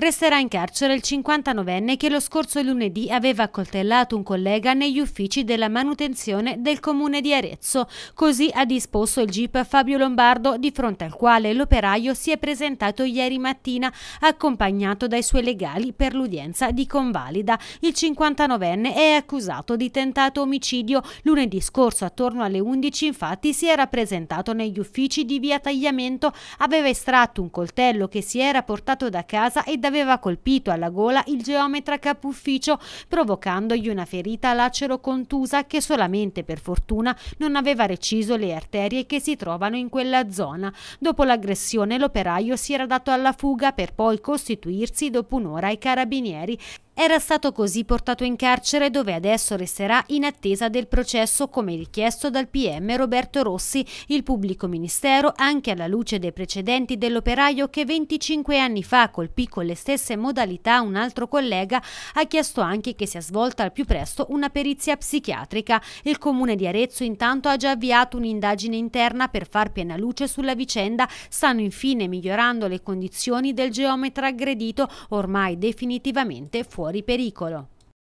Resterà in carcere il 59enne che lo scorso lunedì aveva accoltellato un collega negli uffici della manutenzione del comune di Arezzo. Così ha disposto il GIP Fabio Lombardo, di fronte al quale l'operaio si è presentato ieri mattina, accompagnato dai suoi legali per l'udienza di convalida. Il 59enne è accusato di tentato omicidio. Lunedì scorso, attorno alle 11, infatti, si era presentato negli uffici di via Tagliamento, aveva estratto un coltello che si era portato da casa e da aveva colpito alla gola il geometra capufficio, provocandogli una ferita lacero contusa che solamente per fortuna non aveva reciso le arterie che si trovano in quella zona. Dopo l'aggressione l'operaio si era dato alla fuga per poi costituirsi dopo un'ora ai carabinieri era stato così portato in carcere dove adesso resterà in attesa del processo come richiesto dal PM Roberto Rossi, il pubblico ministero, anche alla luce dei precedenti dell'operaio che 25 anni fa colpì con le stesse modalità un altro collega, ha chiesto anche che sia svolta al più presto una perizia psichiatrica. Il comune di Arezzo intanto ha già avviato un'indagine interna per far piena luce sulla vicenda, stanno infine migliorando le condizioni del geometra aggredito, ormai definitivamente fuori fuori pericolo.